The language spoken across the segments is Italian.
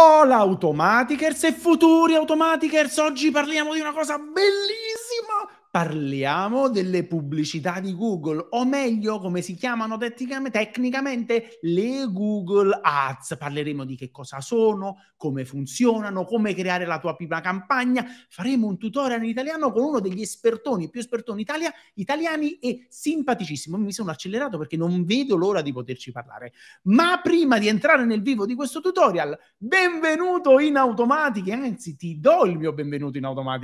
Hola Automaticers e futuri Automaticers, oggi parliamo di una cosa bellissima parliamo delle pubblicità di Google, o meglio, come si chiamano tecnicamente, le Google Ads. Parleremo di che cosa sono, come funzionano, come creare la tua prima campagna. Faremo un tutorial in italiano con uno degli espertoni, più espertoni Italia, italiani e simpaticissimo. Mi sono accelerato perché non vedo l'ora di poterci parlare. Ma prima di entrare nel vivo di questo tutorial, benvenuto in Automatic, anzi ti do il mio benvenuto in Automatic.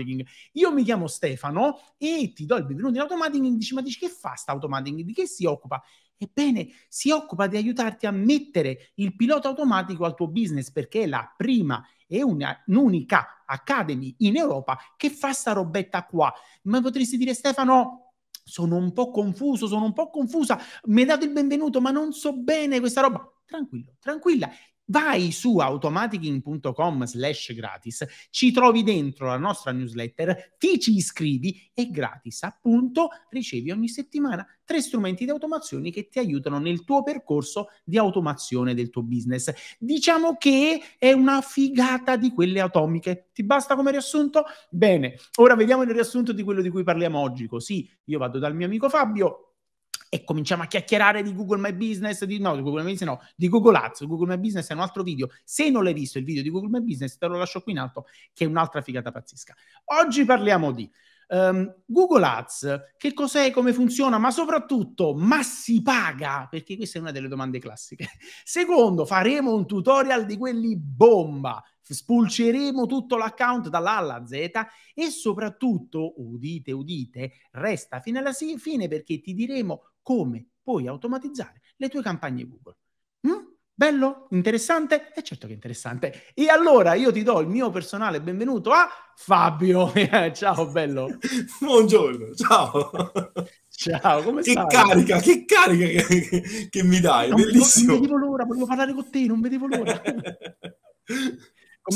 Io mi chiamo Stefano, e ti do il benvenuto in automating dici ma dici che fa sta automating? Di che si occupa? Ebbene, si occupa di aiutarti a mettere il pilota automatico al tuo business perché è la prima e una, un'unica Academy in Europa che fa sta robetta qua. Ma potresti dire Stefano, sono un po' confuso, sono un po' confusa, mi hai dato il benvenuto, ma non so bene questa roba. Tranquillo, tranquilla, Vai su automaticing.com slash gratis, ci trovi dentro la nostra newsletter, ti ci iscrivi e gratis appunto ricevi ogni settimana tre strumenti di automazione che ti aiutano nel tuo percorso di automazione del tuo business. Diciamo che è una figata di quelle atomiche. Ti basta come riassunto? Bene, ora vediamo il riassunto di quello di cui parliamo oggi. Così io vado dal mio amico Fabio e cominciamo a chiacchierare di Google My Business, di, no, di Google My Business no, di Google Ads, Google My Business è un altro video. Se non l'hai visto il video di Google My Business, te lo lascio qui in alto, che è un'altra figata pazzesca. Oggi parliamo di um, Google Ads, che cos'è, come funziona, ma soprattutto, ma si paga? Perché questa è una delle domande classiche. Secondo, faremo un tutorial di quelli bomba, spulceremo tutto l'account dall'A alla Z e soprattutto, udite, udite, resta fino alla fine perché ti diremo come puoi automatizzare le tue campagne Google. Mm? Bello? Interessante? E eh, certo che interessante. E allora io ti do il mio personale benvenuto a Fabio. ciao, bello. Buongiorno, ciao. Ciao, come che stai? Carica, che carica che, che mi dai, non bellissimo. non vedevo l'ora, volevo parlare con te, non vedevo l'ora. come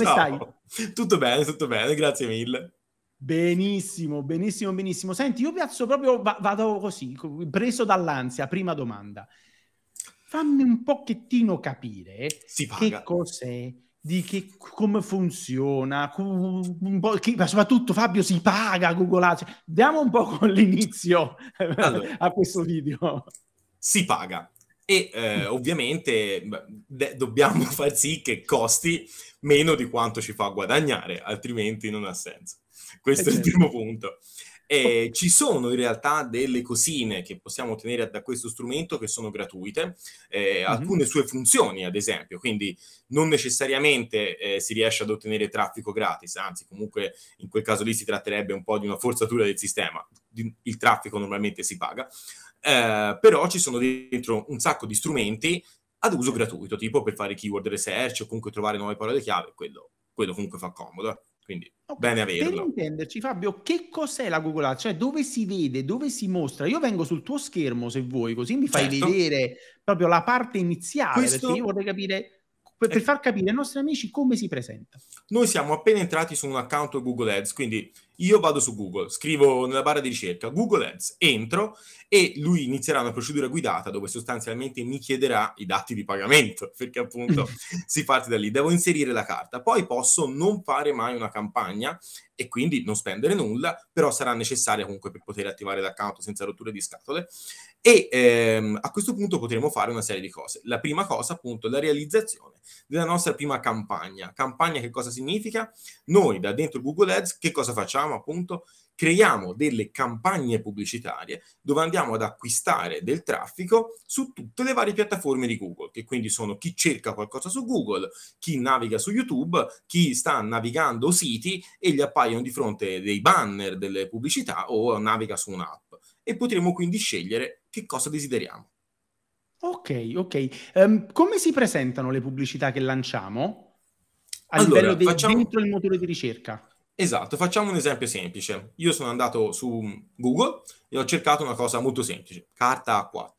ciao. stai? Tutto bene, tutto bene, grazie mille. Benissimo, benissimo, benissimo. Senti, io piazzo proprio, vado così, preso dall'ansia, prima domanda. Fammi un pochettino capire che cos'è, di che, come funziona, che, soprattutto Fabio si paga Google Ads. Diamo un po' con l'inizio allora, a questo video. Si paga e eh, ovviamente beh, dobbiamo far sì che costi meno di quanto ci fa guadagnare, altrimenti non ha senso. Questo è, è il eh, certo. primo punto. Eh, ci sono in realtà delle cosine che possiamo ottenere da questo strumento che sono gratuite, eh, mm-hmm. alcune sue funzioni ad esempio, quindi non necessariamente eh, si riesce ad ottenere traffico gratis, anzi comunque in quel caso lì si tratterebbe un po' di una forzatura del sistema, il traffico normalmente si paga, eh, però ci sono dentro un sacco di strumenti ad uso gratuito, tipo per fare keyword research o comunque trovare nuove parole chiave, quello, quello comunque fa comodo. Quindi okay. bene averlo. Per intenderci, Fabio, che cos'è la Google Ads? Cioè, dove si vede, dove si mostra? Io vengo sul tuo schermo se vuoi, così mi fai certo. vedere proprio la parte iniziale, Questo... perché io vorrei capire per, per ecco. far capire ai nostri amici come si presenta. Noi siamo appena entrati su un account Google Ads, quindi io vado su Google, scrivo nella barra di ricerca Google Ads, entro e lui inizierà una procedura guidata dove sostanzialmente mi chiederà i dati di pagamento, perché appunto si parte da lì, devo inserire la carta, poi posso non fare mai una campagna e quindi non spendere nulla, però sarà necessaria comunque per poter attivare l'account senza rotture di scatole e ehm, a questo punto potremo fare una serie di cose. La prima cosa, appunto, è la realizzazione della nostra prima campagna. Campagna che cosa significa? Noi da dentro Google Ads che cosa facciamo? Appunto, creiamo delle campagne pubblicitarie dove andiamo ad acquistare del traffico su tutte le varie piattaforme di Google, che quindi sono chi cerca qualcosa su Google, chi naviga su YouTube, chi sta navigando siti e gli appaiono di fronte dei banner delle pubblicità o naviga su un'app. E potremo quindi scegliere che cosa desideriamo. Ok, ok. Um, come si presentano le pubblicità che lanciamo a allora, livello di facciamo... dentro il motore di ricerca? Esatto, facciamo un esempio semplice. Io sono andato su Google e ho cercato una cosa molto semplice, carta A4.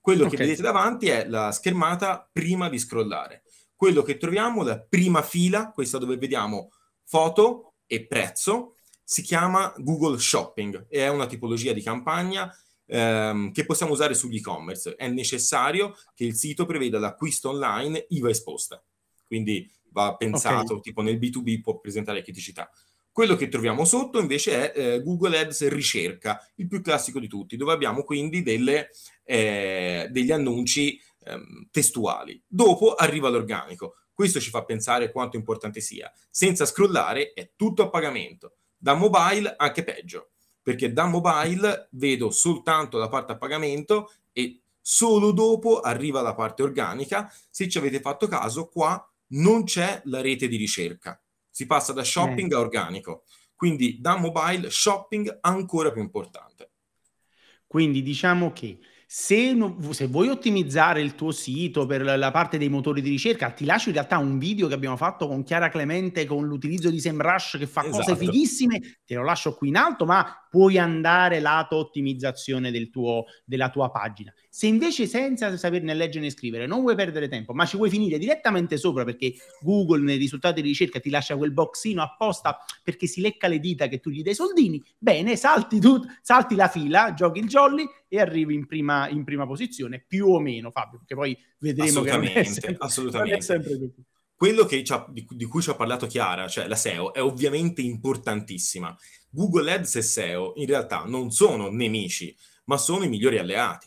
Quello okay. che vedete davanti è la schermata prima di scrollare. Quello che troviamo, la prima fila, questa dove vediamo foto e prezzo, si chiama Google Shopping e è una tipologia di campagna ehm, che possiamo usare sugli e-commerce. È necessario che il sito preveda l'acquisto online IVA esposta. Quindi va pensato, okay. tipo nel B2B può presentare criticità. Quello che troviamo sotto invece è eh, Google Ads ricerca, il più classico di tutti, dove abbiamo quindi delle, eh, degli annunci ehm, testuali. Dopo arriva l'organico. Questo ci fa pensare quanto importante sia. Senza scrollare è tutto a pagamento. Da mobile anche peggio perché da mobile vedo soltanto la parte a pagamento e solo dopo arriva la parte organica. Se ci avete fatto caso, qua non c'è la rete di ricerca. Si passa da shopping eh. a organico. Quindi da mobile shopping ancora più importante. Quindi diciamo che se, se, vuoi ottimizzare il tuo sito per la parte dei motori di ricerca, ti lascio in realtà un video che abbiamo fatto con Chiara Clemente con l'utilizzo di SEMrush che fa esatto. cose fighissime, te lo lascio qui in alto, ma puoi andare lato ottimizzazione del tuo, della tua pagina. Se invece senza saperne leggere né scrivere non vuoi perdere tempo, ma ci vuoi finire direttamente sopra perché Google nei risultati di ricerca ti lascia quel boxino apposta perché si lecca le dita che tu gli dai soldini, bene, salti, tu, salti la fila, giochi il jolly e arrivi in prima, in prima posizione, più o meno Fabio, perché poi vedremo assolutamente, che sempre, assolutamente. sempre così quello di, di, cui ci ha parlato Chiara, cioè la SEO, è ovviamente importantissima. Google Ads e SEO in realtà non sono nemici, ma sono i migliori alleati.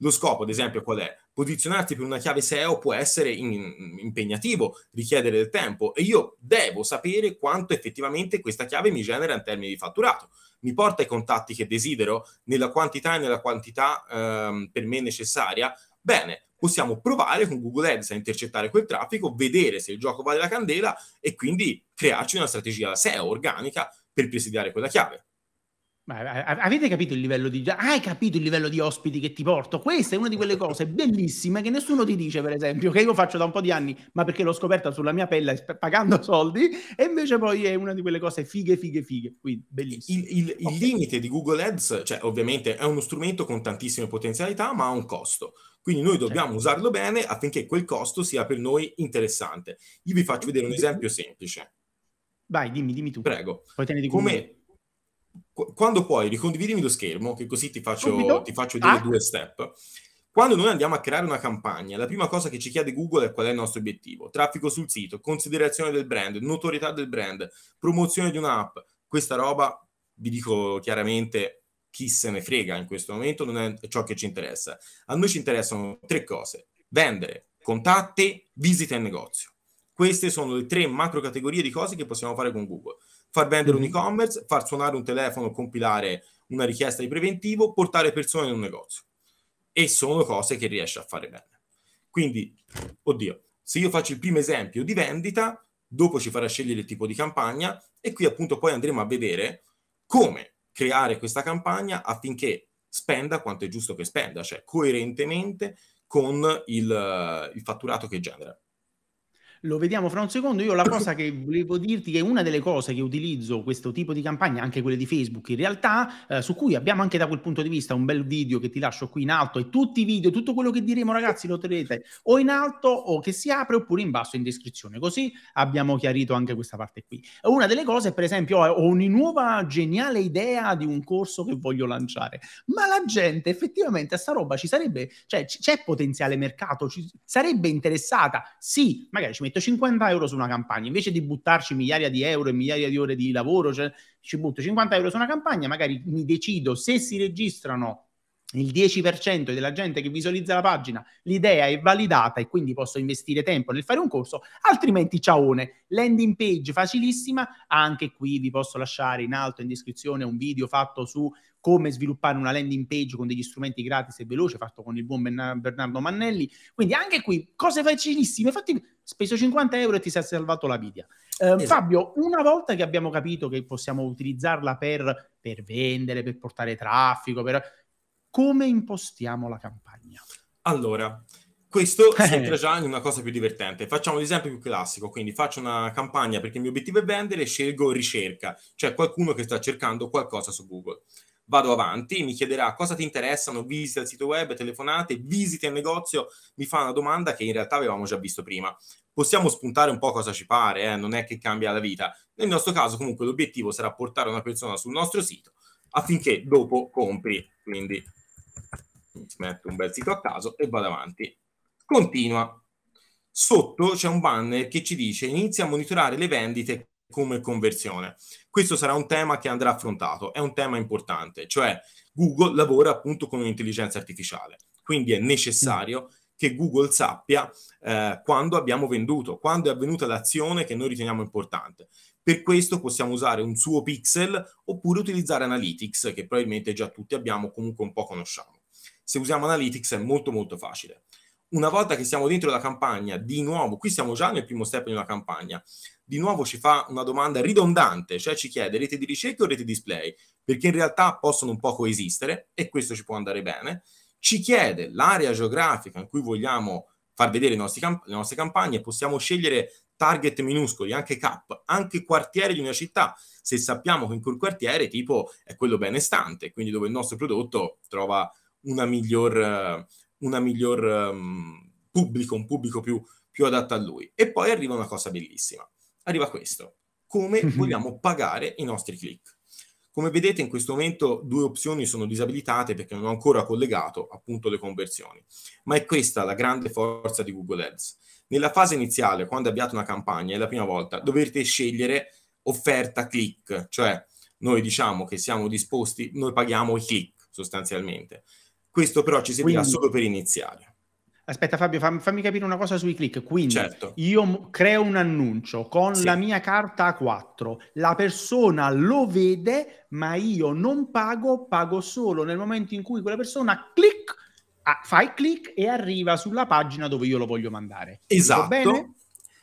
Lo scopo, ad esempio, qual è? Posizionarti per una chiave SEO può essere in, impegnativo, richiedere del tempo e io devo sapere quanto effettivamente questa chiave mi genera in termini di fatturato. Mi porta i contatti che desidero nella quantità e nella quantità ehm, per me necessaria? Bene, possiamo provare con Google Ads a intercettare quel traffico, vedere se il gioco vale la candela e quindi crearci una strategia SEO organica per presidiare quella chiave. Ma avete capito il livello di... Hai capito il livello di ospiti che ti porto? Questa è una di quelle cose bellissime che nessuno ti dice, per esempio, che io faccio da un po' di anni, ma perché l'ho scoperta sulla mia pelle pagando soldi, e invece poi è una di quelle cose fighe, fighe, fighe. Quindi bellissimo. Il, il, il limite di Google Ads, cioè ovviamente è uno strumento con tantissime potenzialità, ma ha un costo. Quindi noi certo. dobbiamo certo. usarlo bene affinché quel costo sia per noi interessante. Io vi faccio eh, vedere un esempio semplice. Vai, dimmi, dimmi tu. Prego. Come, quando puoi ricondividimi lo schermo, che così ti faccio, ti faccio dire ah. due step. Quando noi andiamo a creare una campagna, la prima cosa che ci chiede Google è qual è il nostro obiettivo. Traffico sul sito, considerazione del brand, notorietà del brand, promozione di un'app. Questa roba, vi dico chiaramente, chi se ne frega in questo momento, non è ciò che ci interessa. A noi ci interessano tre cose. Vendere, contatti, visita e negozio. Queste sono le tre macro categorie di cose che possiamo fare con Google far vendere un mhm. e-commerce, far suonare un telefono, compilare una richiesta di preventivo, portare persone in un negozio. E sono cose che riesce a fare bene. Quindi, oddio, se io faccio il primo esempio di vendita, dopo ci farà scegliere il tipo di campagna e qui appunto poi andremo a vedere come creare questa campagna affinché spenda quanto è giusto che spenda, cioè coerentemente con il, il fatturato che genera lo vediamo fra un secondo. Io la cosa che volevo dirti è una delle cose che utilizzo questo tipo di campagna, anche quelle di Facebook in realtà, eh, su cui abbiamo anche da quel punto di vista un bel video che ti lascio qui in alto e tutti i video, tutto quello che diremo ragazzi lo troverete o in alto o che si apre oppure in basso in descrizione, così abbiamo chiarito anche questa parte qui. Una delle cose, per esempio, ho una nuova geniale idea di un corso che voglio lanciare, ma la gente effettivamente a sta roba ci sarebbe, cioè c- c'è potenziale mercato, ci, sarebbe interessata, sì, magari ci metto 50 euro su una campagna, invece di buttarci migliaia di euro e migliaia di ore di lavoro, cioè, ci butto 50 euro su una campagna, magari mi decido se si registrano il 10% della gente che visualizza la pagina, l'idea è validata e quindi posso investire tempo nel fare un corso, altrimenti ciaone, landing page facilissima, anche qui vi posso lasciare in alto in descrizione un video fatto su come sviluppare una landing page con degli strumenti gratis e veloce, fatto con il buon Bernardo Mannelli. Quindi anche qui cose facilissime. Infatti, speso 50 euro e ti sei salvato la media. Eh, esatto. Fabio, una volta che abbiamo capito che possiamo utilizzarla per, per vendere, per portare traffico, per... come impostiamo la campagna? Allora, questo si già in una cosa più divertente. Facciamo l'esempio più classico, quindi faccio una campagna perché il mio obiettivo è vendere, scelgo ricerca, cioè qualcuno che sta cercando qualcosa su Google vado avanti, mi chiederà cosa ti interessano, visita il sito web, telefonate, visita il negozio, mi fa una domanda che in realtà avevamo già visto prima. Possiamo spuntare un po' cosa ci pare, eh? non è che cambia la vita. Nel nostro caso comunque l'obiettivo sarà portare una persona sul nostro sito affinché dopo compri. Quindi metto un bel sito a caso e vado avanti. Continua. Sotto c'è un banner che ci dice inizia a monitorare le vendite come conversione. Questo sarà un tema che andrà affrontato, è un tema importante, cioè Google lavora appunto con un'intelligenza artificiale, quindi è necessario che Google sappia eh, quando abbiamo venduto, quando è avvenuta l'azione che noi riteniamo importante. Per questo possiamo usare un suo pixel oppure utilizzare Analytics, che probabilmente già tutti abbiamo, comunque un po' conosciamo. Se usiamo Analytics è molto molto facile una volta che siamo dentro la campagna, di nuovo, qui siamo già nel primo step di una campagna, di nuovo ci fa una domanda ridondante, cioè ci chiede rete di ricerca o rete display, perché in realtà possono un po' coesistere e questo ci può andare bene. Ci chiede l'area geografica in cui vogliamo far vedere camp- le nostre campagne, possiamo scegliere target minuscoli, anche cap, anche quartiere di una città, se sappiamo che in quel quartiere tipo è quello benestante, quindi dove il nostro prodotto trova una miglior, una miglior um, pubblico, un pubblico più, più adatto a lui. E poi arriva una cosa bellissima arriva questo. Come mhm. vogliamo pagare i nostri click? Come vedete in questo momento due opzioni sono disabilitate perché non ho ancora collegato appunto le conversioni, ma è questa la grande forza di Google Ads. Nella fase iniziale, quando avviate una campagna, è la prima volta, dovete scegliere offerta click, cioè noi diciamo che siamo disposti, noi paghiamo i click sostanzialmente. Questo però ci servirà Quindi... solo per iniziare. Aspetta Fabio, fam, fammi capire una cosa sui click. Quindi certo. io creo un annuncio con sì. la mia carta A4, la persona lo vede, ma io non pago, pago solo nel momento in cui quella persona click, a, fa click e arriva sulla pagina dove io lo voglio mandare. Esatto.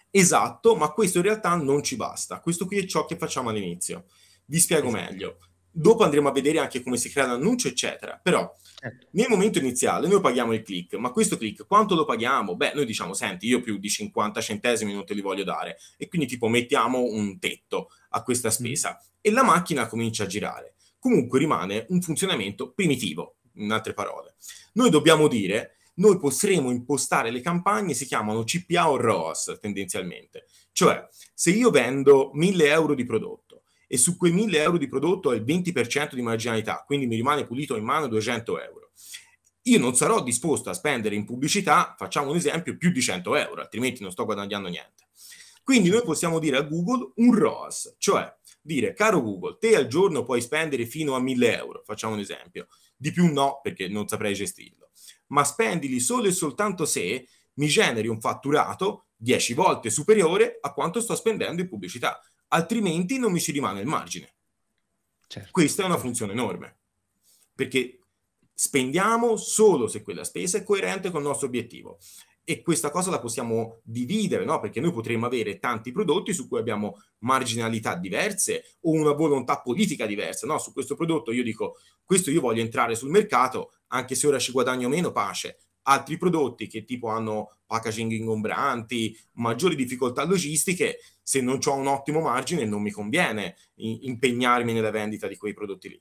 Esatto, ma questo in realtà non ci basta. Questo qui è ciò che facciamo all'inizio. Vi spiego esatto. meglio dopo andremo a vedere anche come si crea l'annuncio, eccetera. Però ecco. nel momento iniziale noi paghiamo il click, ma questo click quanto lo paghiamo? Beh, noi diciamo, senti, io più di 50 centesimi non te li voglio dare e quindi tipo mettiamo un tetto a questa mm. spesa mm. e la macchina comincia a girare. Comunque rimane un funzionamento primitivo, in altre parole. Noi dobbiamo dire noi potremo impostare le campagne, si chiamano CPA o ROAS tendenzialmente. Cioè, se io vendo 1000 euro di prodotto, e su quei 1000 euro di prodotto ho il 20% di marginalità, quindi mi rimane pulito in mano 200 euro. Io non sarò disposto a spendere in pubblicità, facciamo un esempio, più di 100 euro, altrimenti non sto guadagnando niente. Quindi noi possiamo dire a Google un ROAS, cioè dire, caro Google, te al giorno puoi spendere fino a 1000 euro, facciamo un esempio, di più no perché non saprei gestirlo, ma spendili solo e soltanto se mi generi un fatturato 10 volte superiore a quanto sto spendendo in pubblicità altrimenti non mi si rimane il margine. Certo. Questa è una funzione enorme, perché spendiamo solo se quella spesa è coerente con il nostro obiettivo. E questa cosa la possiamo dividere, no? perché noi potremmo avere tanti prodotti su cui abbiamo marginalità diverse o una volontà politica diversa. No? Su questo prodotto io dico, questo io voglio entrare sul mercato, anche se ora ci guadagno meno, pace. Altri prodotti che tipo hanno packaging ingombranti, maggiori difficoltà logistiche, se non ho un ottimo margine non mi conviene impegnarmi nella vendita di quei prodotti lì.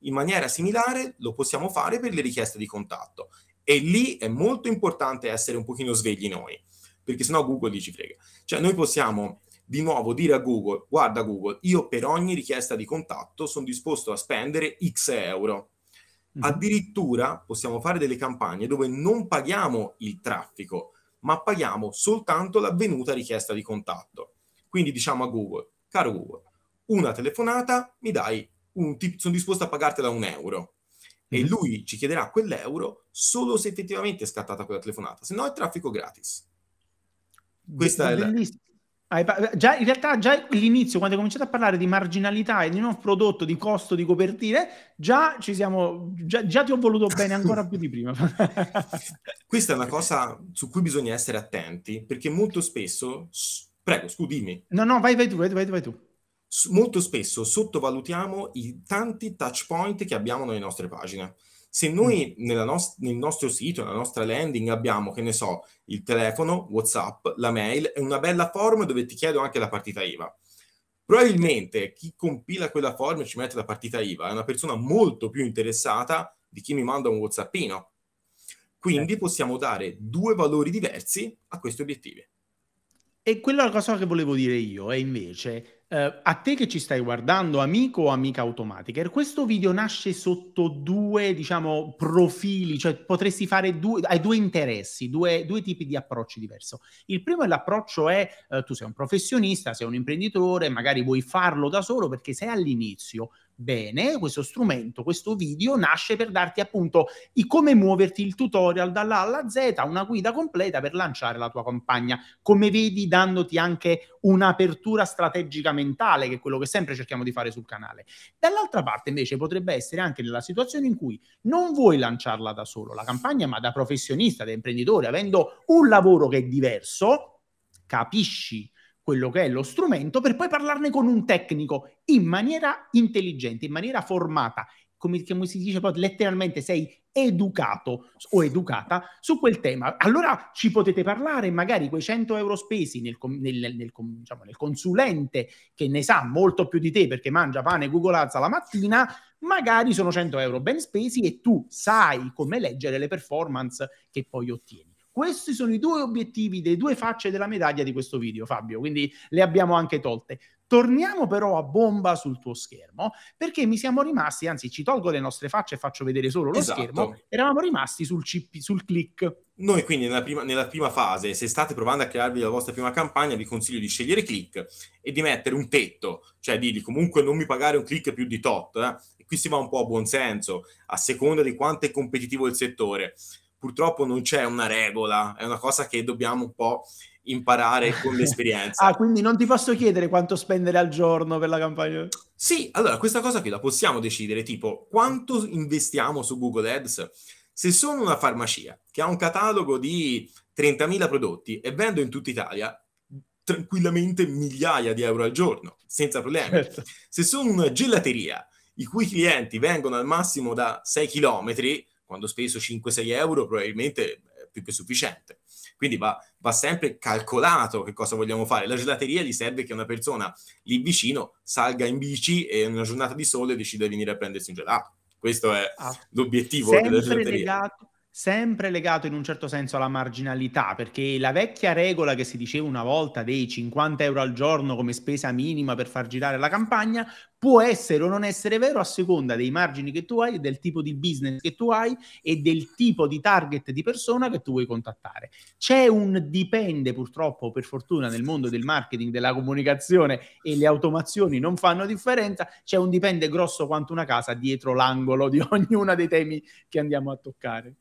In maniera similare lo possiamo fare per le richieste di contatto e lì è molto importante essere un pochino svegli noi, perché sennò Google gli ci frega. Cioè noi possiamo di nuovo dire a Google, guarda Google, io per ogni richiesta di contatto sono disposto a spendere X euro. Mm-hmm. Addirittura possiamo fare delle campagne dove non paghiamo il traffico, ma paghiamo soltanto l'avvenuta richiesta di contatto. Quindi diciamo a Google, caro Google, una telefonata mi dai un tip, sono disposto a pagartela un euro. E mhm. lui ci chiederà quell'euro solo se effettivamente è scattata quella telefonata, se no è traffico gratis. Questa è, è la... Ah, già, in realtà già all'inizio, quando hai cominciato a parlare di marginalità e di non prodotto, di costo di copertina, già ci siamo, già, già ti ho voluto bene ancora più di prima. Questa è una cosa su cui bisogna essere attenti, perché molto spesso Prego, scusami. No, no, vai, vai tu, vai, vai, vai tu. Molto spesso sottovalutiamo i tanti touch point che abbiamo nelle nostre pagine. Se noi mm. nos- nel nostro sito, nella nostra landing, abbiamo, che ne so, il telefono, WhatsApp, la mail e una bella forma dove ti chiedo anche la partita IVA. Probabilmente chi compila quella forma e ci mette la partita IVA è una persona molto più interessata di chi mi manda un WhatsAppino. Quindi certo. possiamo dare due valori diversi a questi obiettivi. E quella cosa che volevo dire io, è invece, eh, a te che ci stai guardando, amico o amica automatica, er, questo video nasce sotto due, diciamo, profili, cioè potresti fare due, hai due interessi, due, due tipi di approcci diversi. Il primo è l'approccio è, eh, tu sei un professionista, sei un imprenditore, magari vuoi farlo da solo perché sei all'inizio, Bene, questo strumento, questo video nasce per darti appunto i come muoverti il tutorial dall'A alla Z, una guida completa per lanciare la tua campagna. Come vedi, dandoti anche un'apertura strategica mentale, che è quello che sempre cerchiamo di fare sul canale. Dall'altra parte, invece, potrebbe essere anche nella situazione in cui non vuoi lanciarla da solo la campagna, ma da professionista, da imprenditore, avendo un lavoro che è diverso, capisci quello che è lo strumento per poi parlarne con un tecnico in maniera intelligente, in maniera formata, come, come, si dice poi letteralmente sei educato o educata su quel tema. Allora ci potete parlare, magari quei 100 euro spesi nel, nel, nel, diciamo, nel consulente che ne sa molto più di te perché mangia pane e Google googolazza la mattina, magari sono 100 euro ben spesi e tu sai come leggere le performance che poi ottieni. Questi sono i due obiettivi, le due facce della medaglia di questo video, Fabio, quindi le abbiamo anche tolte. Torniamo però a bomba sul tuo schermo, perché mi siamo rimasti, anzi ci tolgo le nostre facce e faccio vedere solo lo esatto. schermo, eravamo rimasti sul, CP, sul click. Noi quindi nella prima, nella prima, fase, se state provando a crearvi la vostra prima campagna, vi consiglio di scegliere click e di mettere un tetto, cioè di comunque non mi pagare un click più di tot. Eh? qui si va un po' a buon senso, a seconda di quanto è competitivo il settore purtroppo non c'è una regola, è una cosa che dobbiamo un po' imparare con l'esperienza. ah, quindi non ti posso chiedere quanto spendere al giorno per la campagna? Sì, allora questa cosa qui la possiamo decidere, tipo quanto investiamo su Google Ads? Se sono una farmacia che ha un catalogo di 30.000 prodotti e vendo in tutta Italia tranquillamente migliaia di euro al giorno, senza problemi. Certo. Se sono una gelateria i cui clienti vengono al massimo da 6 km, quando ho speso 5-6 euro probabilmente è eh, più che sufficiente. Quindi va, va, sempre calcolato che cosa vogliamo fare. La gelateria gli serve che una persona lì vicino salga in bici e in una giornata di sole decida di venire a prendersi un gelato. Questo è ah, l'obiettivo della gelateria. Legato, sempre legato in un certo senso alla marginalità, perché la vecchia regola che si diceva una volta dei 50 euro al giorno come spesa minima per far girare la campagna può essere o non essere vero a seconda dei margini che tu hai, del tipo di business che tu hai e del tipo di target di persona che tu vuoi contattare. C'è un dipende purtroppo, per fortuna, nel mondo del marketing, della comunicazione e le automazioni non fanno differenza, c'è un dipende grosso quanto una casa dietro l'angolo di ognuno dei temi che andiamo a toccare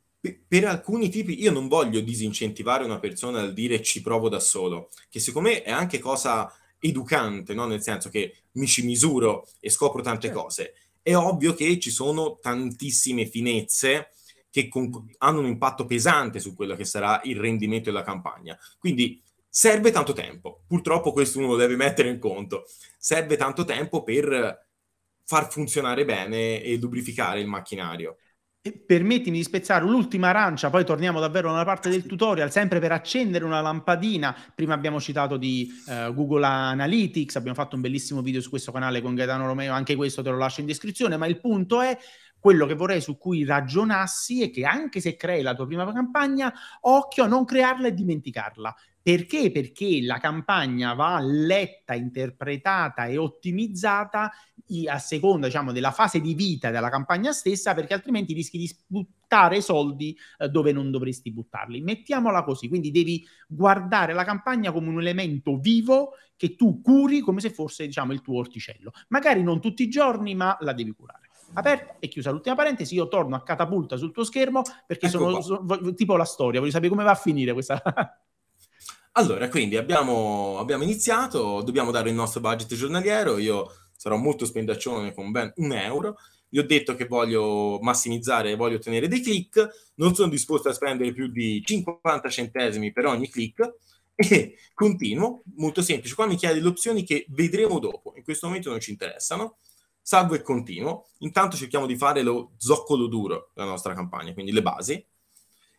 per alcuni tipi io non voglio disincentivare una persona dal dire ci provo da solo, che secondo me è anche cosa educante, no? nel senso che mi ci misuro e scopro tante certo. cose. È ovvio che ci sono tantissime finezze che con- hanno un impatto pesante su quello che sarà il rendimento della campagna. Quindi serve tanto tempo. Purtroppo questo uno lo deve mettere in conto. Serve tanto tempo per far funzionare bene e lubrificare il macchinario permettimi di spezzare l'ultima arancia, poi torniamo davvero nella parte del tutorial, sempre per accendere una lampadina. Prima abbiamo citato di eh, Google Analytics, abbiamo fatto un bellissimo video su questo canale con Gaetano Romeo, anche questo te lo lascio in descrizione, ma il punto è quello che vorrei su cui ragionassi è che anche se crei la tua prima campagna, occhio a non crearla e dimenticarla. Perché? Perché la campagna va letta, interpretata e ottimizzata a seconda diciamo, della fase di vita della campagna stessa, perché altrimenti rischi di buttare soldi eh, dove non dovresti buttarli. Mettiamola così, quindi devi guardare la campagna come un elemento vivo che tu curi come se fosse diciamo, il tuo orticello. Magari non tutti i giorni, ma la devi curare aperta e chiusa l'ultima parentesi io torno a catapulta sul tuo schermo perché ecco sono, sono, tipo la storia voglio sapere come va a finire questa Allora, quindi abbiamo, abbiamo iniziato, dobbiamo dare il nostro budget giornaliero, io sarò molto spendaccione con ben un euro, gli ho detto che voglio massimizzare, voglio ottenere dei click, non sono disposto a spendere più di 50 centesimi per ogni click, e continuo, molto semplice, qua mi chiede le opzioni che vedremo dopo, in questo momento non ci interessano, salvo e continuo, intanto cerchiamo di fare lo zoccolo duro, della nostra campagna, quindi le basi,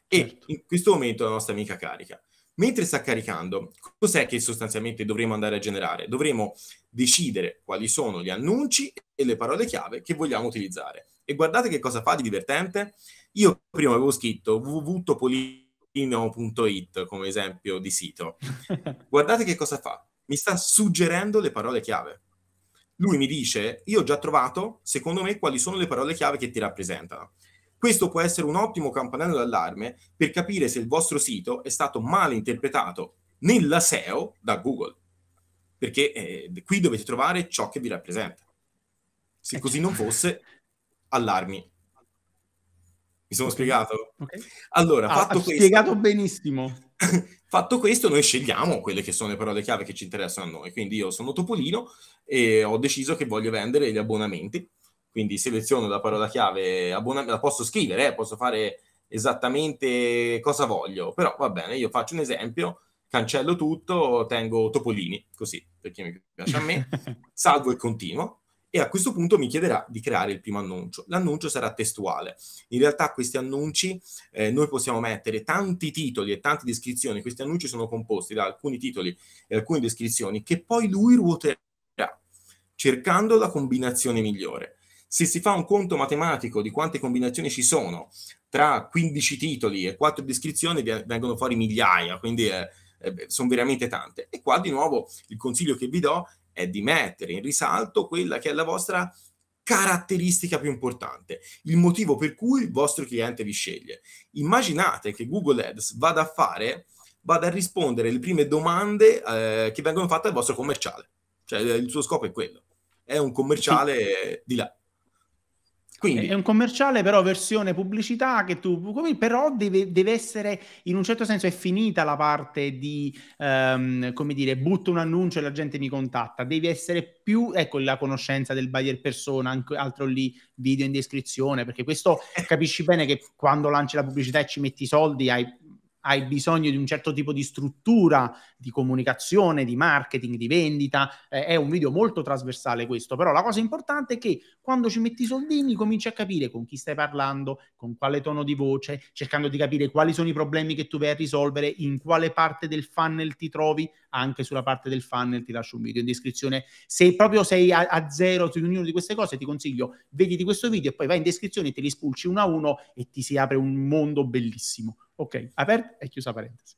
e certo. in questo momento la nostra amica carica. Mentre sta caricando, cos'è che sostanzialmente dovremo andare a generare? Dovremo decidere quali sono gli annunci e le parole chiave che vogliamo utilizzare. E guardate che cosa fa di divertente. Io prima avevo scritto www.polino.it come esempio di sito. Guardate che cosa fa. Mi sta suggerendo le parole chiave. Lui mi dice, io ho già trovato, secondo me, quali sono le parole chiave che ti rappresentano. Questo può essere un ottimo campanello d'allarme per capire se il vostro sito è stato male interpretato nella SEO da Google, perché eh, qui dovete trovare ciò che vi rappresenta. Se eh, così certo. non fosse, allarmi. Mi sono okay. spiegato? Okay. Allora, ah, fatto questo... spiegato benissimo. fatto questo, noi scegliamo quelle che sono le parole chiave che ci interessano a noi. Quindi io sono Topolino e ho deciso che voglio vendere gli abbonamenti quindi seleziono la parola chiave abbonamento, la posso scrivere, eh, posso fare esattamente cosa voglio, però va bene, io faccio un esempio, cancello tutto, tengo Topolini, così, perché mi piace a me, salvo e continuo, e a questo punto mi chiederà di creare il primo annuncio. L'annuncio sarà testuale. In realtà questi annunci eh, noi possiamo mettere tanti titoli e tante descrizioni, questi annunci sono composti da alcuni titoli e alcune descrizioni che poi lui ruoterà cercando la combinazione migliore. Se si fa un conto matematico di quante combinazioni ci sono tra 15 titoli e 4 descrizioni, vengono fuori migliaia, quindi eh, eh, sono veramente tante. E qua di nuovo il consiglio che vi do è di mettere in risalto quella che è la vostra caratteristica più importante, il motivo per cui il vostro cliente vi sceglie. Immaginate che Google Ads vada a fare, vada a rispondere alle prime domande eh, che vengono fatte al vostro commerciale. Cioè il suo scopo è quello, è un commerciale sì. di là. Quindi. È un commerciale però versione pubblicità che tu... Però deve, deve essere, in un certo senso è finita la parte di, um, come dire, butto un annuncio e la gente mi contatta. Devi essere più, ecco, la conoscenza del buyer persona, anche, altro lì video in descrizione, perché questo eh. capisci bene che quando lanci la pubblicità e ci metti i soldi hai hai bisogno di un certo tipo di struttura di comunicazione, di marketing, di vendita, eh, è un video molto trasversale questo, però la cosa importante è che quando ci metti i soldini cominci a capire con chi stai parlando, con quale tono di voce, cercando di capire quali sono i problemi che tu vai a risolvere, in quale parte del funnel ti trovi, anche sulla parte del funnel ti lascio un video in descrizione. Se proprio sei a, a zero su ognuna di queste cose ti consiglio, vediti questo video e poi vai in descrizione, te li spulci uno a uno e ti si apre un mondo bellissimo. Ok, aperta e chiusa parentesi.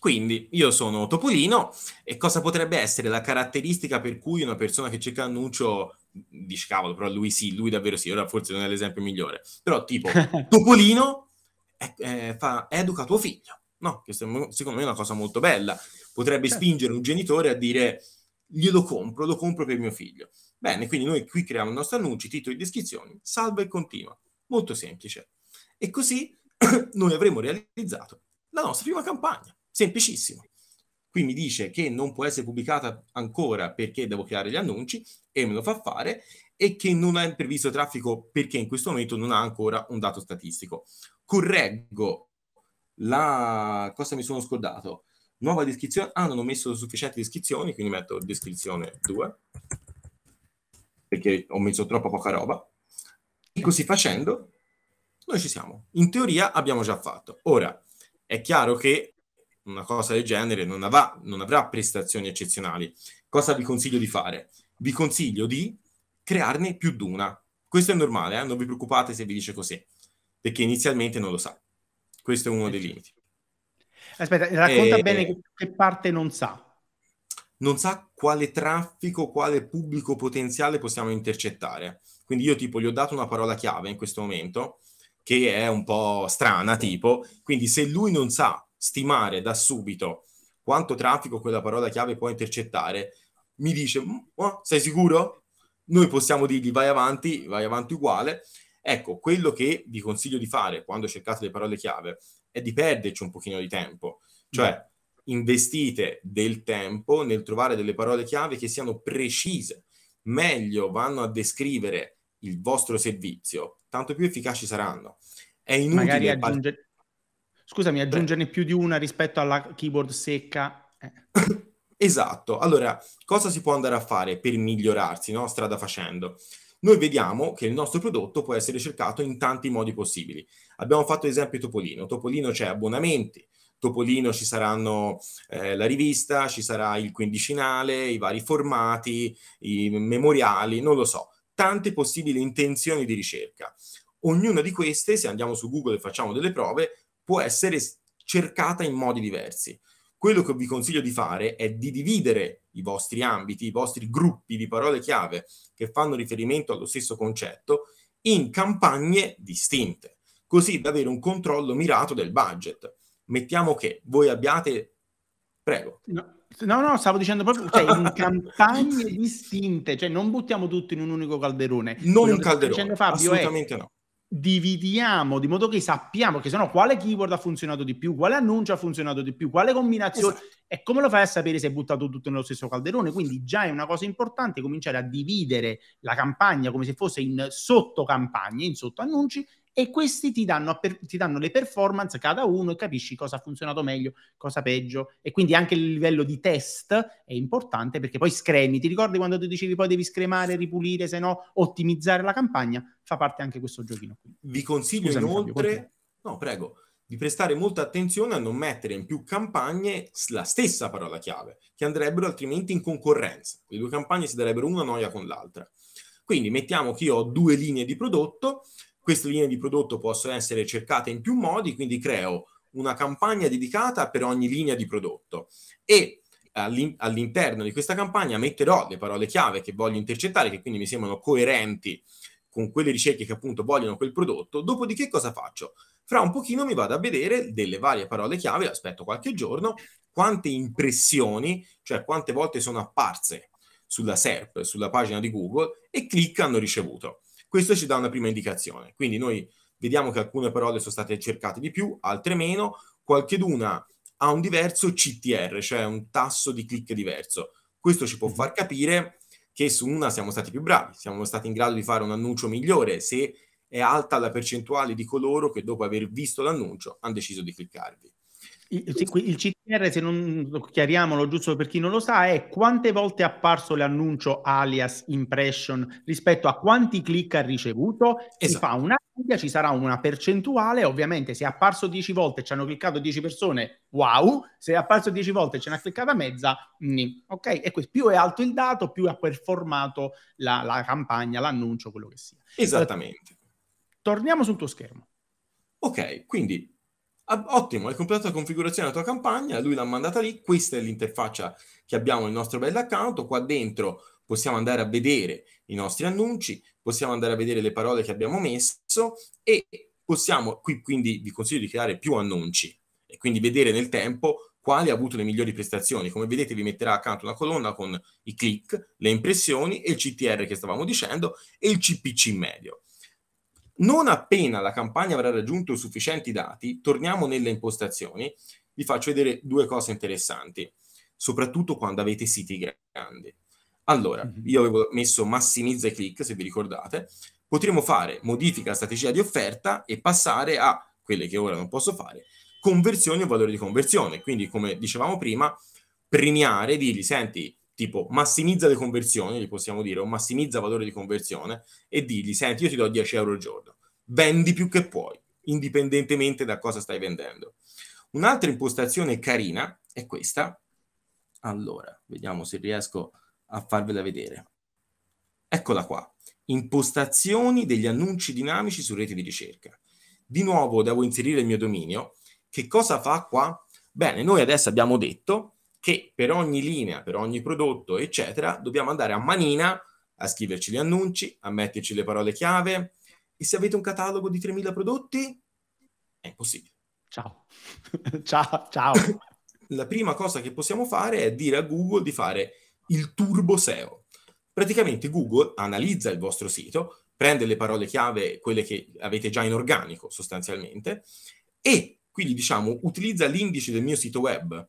Quindi io sono Topolino e cosa potrebbe essere la caratteristica per cui una persona che cerca annuncio dice cavolo, però lui sì, lui davvero sì, ora forse non è l'esempio migliore, però tipo Topolino è, è, fa, educa tuo figlio, no? Che secondo me è una cosa molto bella, potrebbe certo. spingere un genitore a dire glielo compro, lo compro per mio figlio. Bene, quindi noi qui creiamo il nostro annuncio, titoli e descrizioni, salva e continua, molto semplice. E così noi avremo realizzato la nostra prima campagna. Semplicissimo. Qui mi dice che non può essere pubblicata ancora perché devo creare gli annunci e me lo fa fare e che non è previsto traffico perché in questo momento non ha ancora un dato statistico. Correggo la cosa mi sono scordato. Nuova descrizione. Ah, non ho messo sufficienti descrizioni, quindi metto descrizione 2 perché ho messo troppo poca roba. E così facendo noi ci siamo. In teoria abbiamo già fatto. Ora, è chiaro che una cosa del genere non avrà, non avrà prestazioni eccezionali. Cosa vi consiglio di fare? Vi consiglio di crearne più di una. Questo è normale, eh? non vi preoccupate se vi dice così, perché inizialmente non lo sa. Questo è uno eh dei limiti. Aspetta, racconta e... Eh, bene che parte non sa. Non sa quale traffico, quale pubblico potenziale possiamo intercettare. Quindi io tipo gli ho dato una parola chiave in questo momento, che è un po' strana, tipo, quindi se lui non sa stimare da subito quanto traffico quella parola chiave può intercettare, mi dice, mm, oh, sei sicuro? Noi possiamo dirgli vai avanti, vai avanti uguale. Ecco, quello che vi consiglio di fare quando cercate le parole chiave è di perderci un pochino di tempo, cioè mm. investite del tempo nel trovare delle parole chiave che siano precise, meglio vanno a descrivere il vostro servizio, tanto più efficaci saranno. È inutile... Magari aggiunge... Part... Scusami, aggiungerne Beh. più di una rispetto alla keyboard secca. Eh. Esatto, allora cosa si può andare a fare per migliorarsi, no? strada facendo? Noi vediamo che il nostro prodotto può essere cercato in tanti modi possibili. Abbiamo fatto esempio Topolino, Topolino c'è abbonamenti, Topolino ci saranno eh, la rivista, ci sarà il quindicinale, i vari formati, i memoriali, non lo so tante possibili intenzioni di ricerca. Ognuna di queste, se andiamo su Google e facciamo delle prove, può essere cercata in modi diversi. Quello che vi consiglio di fare è di dividere i vostri ambiti, i vostri gruppi di parole chiave che fanno riferimento allo stesso concetto in campagne distinte, così da avere un controllo mirato del budget. Mettiamo che voi abbiate... Prego. No. No, no, stavo dicendo proprio cioè, in campagne distinte, cioè non buttiamo tutto in un unico calderone. Non un calderone, Fabio, assolutamente no. Dividiamo di modo che sappiamo che sennò quale keyword ha funzionato di più, quale annuncio ha funzionato di più, quale combinazione. Esatto. E come lo fai a sapere se hai buttato tutto nello stesso calderone? Quindi già è una cosa importante cominciare a dividere la campagna come se fosse in sottocampagne, in sottoannunci e questi ti danno, per, ti danno, le performance cada uno e capisci cosa ha funzionato meglio, cosa peggio e quindi anche il livello di test è importante perché poi scremi, ti ricordi quando tu dicevi poi devi scremare, ripulire, se no ottimizzare la campagna, fa parte anche questo giochino Vi consiglio Scusami, inoltre, Fabio, no prego, di prestare molta attenzione a non mettere in più campagne la stessa parola chiave, che andrebbero altrimenti in concorrenza, le due campagne si darebbero una noia con l'altra. Quindi mettiamo che io ho due linee di prodotto, queste linee di prodotto possono essere cercate in più modi, quindi creo una campagna dedicata per ogni linea di prodotto e all'in- all'interno di questa campagna metterò le parole chiave che voglio intercettare, che quindi mi sembrano coerenti con quelle ricerche che appunto vogliono quel prodotto, dopodiché cosa faccio? Fra un pochino mi vado a vedere delle varie parole chiave, aspetto qualche giorno, quante impressioni, cioè quante volte sono apparse sulla SERP, sulla pagina di Google e clic hanno ricevuto. Questo ci dà una prima indicazione. Quindi noi vediamo che alcune parole sono state cercate di più, altre meno, qualcheduna ha un diverso CTR, cioè un tasso di click diverso. Questo ci può mhm. far capire che su una siamo stati più bravi, siamo stati in grado di fare un annuncio migliore se è alta la percentuale di coloro che dopo aver visto l'annuncio hanno deciso di cliccarvi. Il CTR, se non chiariamolo giusto per chi non lo sa, è quante volte è apparso l'annuncio alias impression rispetto a quanti click ha ricevuto. Esatto. Si fa una media, ci sarà una percentuale. Ovviamente, se è apparso 10 volte e ci hanno cliccato 10 persone, wow. Se è apparso 10 volte e ce n'ha cliccata mezza, nì. Mm, ok? E questo, più è alto il dato, più ha performato la, la campagna, l'annuncio, quello che sia. Esattamente. Torniamo sul tuo schermo. Ok, quindi Ah, ottimo, hai completato la configurazione della tua campagna, lui l'ha mandata lì, questa è l'interfaccia che abbiamo nel nostro bel account, qua dentro possiamo andare a vedere i nostri annunci, possiamo andare a vedere le parole che abbiamo messo e possiamo, qui quindi vi consiglio di creare più annunci e quindi vedere nel tempo quali ha avuto le migliori prestazioni. Come vedete vi metterà accanto una colonna con i click, le impressioni e il CTR che stavamo dicendo e il CPC medio. Non appena la campagna avrà raggiunto sufficienti dati, torniamo nelle impostazioni, vi faccio vedere due cose interessanti, soprattutto quando avete siti grandi. Allora, mhm. io avevo messo massimizza i click, se vi ricordate, potremo fare modifica strategia di offerta e passare a quelle che ora non posso fare, conversioni o valore di conversione. Quindi, come dicevamo prima, premiare, dirgli, senti, tipo massimizza le conversioni, gli possiamo dire, o massimizza valore di conversione e digli, senti, io ti do 10 euro al giorno, vendi più che puoi, indipendentemente da cosa stai vendendo. Un'altra impostazione carina è questa. Allora, vediamo se riesco a farvela vedere. Eccola qua. Impostazioni degli annunci dinamici su rete di ricerca. Di nuovo devo inserire il mio dominio. Che cosa fa qua? Bene, noi adesso abbiamo detto che per ogni linea, per ogni prodotto, eccetera, dobbiamo andare a manina a scriverci gli annunci, a metterci le parole chiave. E se avete un catalogo di 3.000 prodotti, è impossibile. Ciao. ciao, ciao. La prima cosa che possiamo fare è dire a Google di fare il turbo SEO. Praticamente Google analizza il vostro sito, prende le parole chiave, quelle che avete già in organico sostanzialmente, e quindi diciamo utilizza l'indice del mio sito web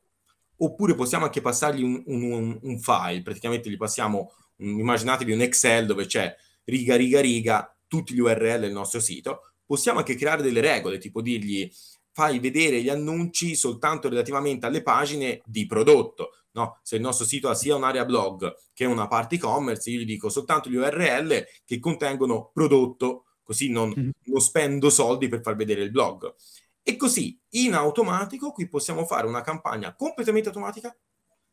oppure possiamo anche passargli un, un, un file, praticamente gli passiamo, un, immaginatevi un Excel dove c'è riga, riga, riga, tutti gli URL del nostro sito, possiamo anche creare delle regole, tipo dirgli fai vedere gli annunci soltanto relativamente alle pagine di prodotto, no? Se il nostro sito ha sia un'area blog che una parte e-commerce, io gli dico soltanto gli URL che contengono prodotto, così non, mm-hmm. non spendo soldi per far vedere il blog. E così in automatico qui possiamo fare una campagna completamente automatica.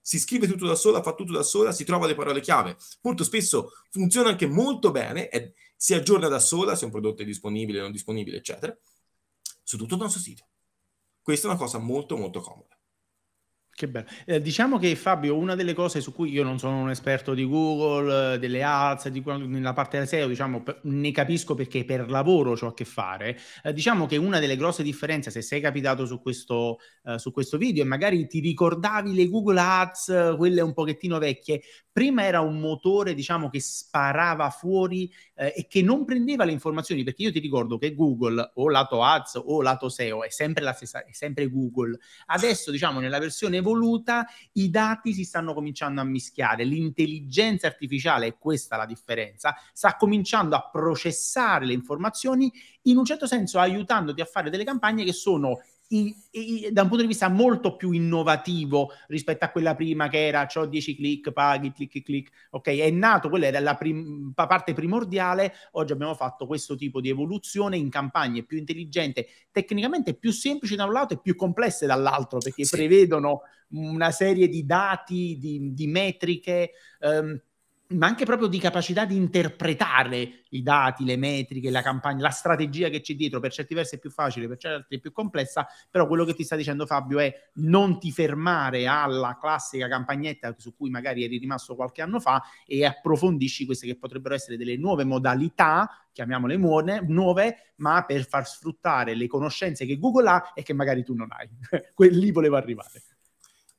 Si scrive tutto da sola, fa tutto da sola, si trova le parole chiave. Molto spesso funziona anche molto bene, e si aggiorna da sola se un prodotto è disponibile, non disponibile, eccetera, su tutto il nostro sito. Questa è una cosa molto molto comoda. Che bello. Eh, diciamo che Fabio, una delle cose su cui io non sono un esperto di Google, eh, delle ads, di, nella parte del SEO, diciamo, ne capisco perché per lavoro ho a che fare. Eh, diciamo che una delle grosse differenze, se sei capitato su questo, eh, su questo video e magari ti ricordavi le Google Ads, quelle un pochettino vecchie, prima era un motore, diciamo, che sparava fuori eh, e che non prendeva le informazioni, perché io ti ricordo che Google, o lato ads o lato SEO, è sempre la stessa, è sempre Google. Adesso, diciamo, nella versione evoluta, i dati si stanno cominciando a mischiare, l'intelligenza artificiale, è questa la differenza, sta cominciando a processare le informazioni in un certo senso aiutandoti a fare delle campagne che sono i, i, da un punto di vista molto più innovativo rispetto a quella prima che era ho 10 click, paghi, click, click, ok, è nato, quella era la prim- parte primordiale, oggi abbiamo fatto questo tipo di evoluzione in campagne più intelligente, tecnicamente più semplici da un lato e più complesse dall'altro perché sì. prevedono una serie di dati, di, di metriche. Um, ma anche proprio di capacità di interpretare i dati, le metriche, la campagna, la strategia che c'è dietro, per certi versi è più facile, per certi altri è più complessa, però quello che ti sta dicendo Fabio è non ti fermare alla classica campagnetta su cui magari eri rimasto qualche anno fa e approfondisci queste che potrebbero essere delle nuove modalità, chiamiamole muone, nuove, ma per far sfruttare le conoscenze che Google ha e che magari tu non hai. Lì volevo arrivare.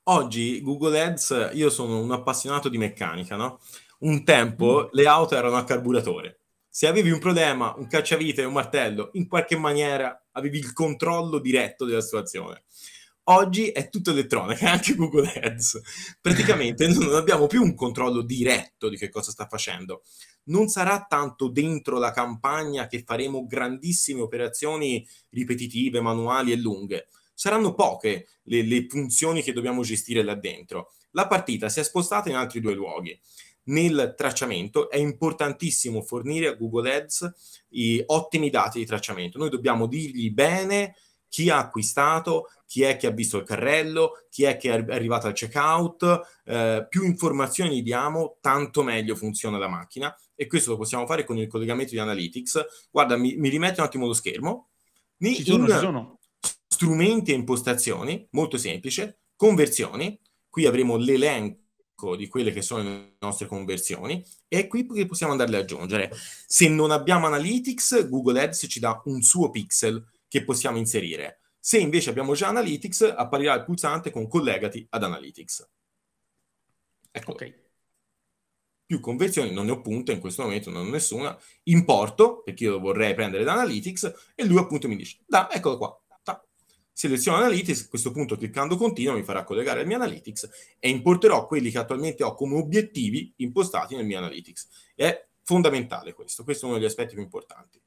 Oggi Google Ads, io sono un appassionato di meccanica, no? un tempo mm. le auto erano a carburatore. Se avevi un problema, un cacciavite, e un martello, in qualche maniera avevi il controllo diretto della situazione. Oggi è tutto elettronica, anche Google Ads. Praticamente non abbiamo più un controllo diretto di che cosa sta facendo. Non sarà tanto dentro la campagna che faremo grandissime operazioni ripetitive, manuali e lunghe. Saranno poche le, le funzioni che dobbiamo gestire là dentro. La partita si è spostata in altri due luoghi nel tracciamento è importantissimo fornire a Google Ads i ottimi dati di tracciamento. Noi dobbiamo dirgli bene chi ha acquistato, chi è che ha visto il carrello, chi è che è arrivato al checkout, eh, più informazioni diamo, tanto meglio funziona la macchina e questo lo possiamo fare con il collegamento di Analytics. Guarda, mi, mi rimetto un attimo lo schermo. Ni, ci sono, ci sono. strumenti e impostazioni, molto semplice, conversioni, qui avremo l'elenco di quelle che sono le nostre conversioni e è qui che possiamo andarle ad aggiungere. Se non abbiamo Analytics, Google Ads ci dà un suo pixel che possiamo inserire. Se invece abbiamo già Analytics, apparirà il pulsante con collegati ad Analytics. Ecco. Ok. Più conversioni, non ne ho punto, in questo momento non ho nessuna. Importo, perché io vorrei prendere da Analytics, e lui appunto mi dice, da, eccolo qua, seleziono Analytics, a questo punto cliccando continua mi farà collegare al mio Analytics e importerò quelli che attualmente ho come obiettivi impostati nel mio Analytics. È fondamentale questo, questo è uno degli aspetti più importanti.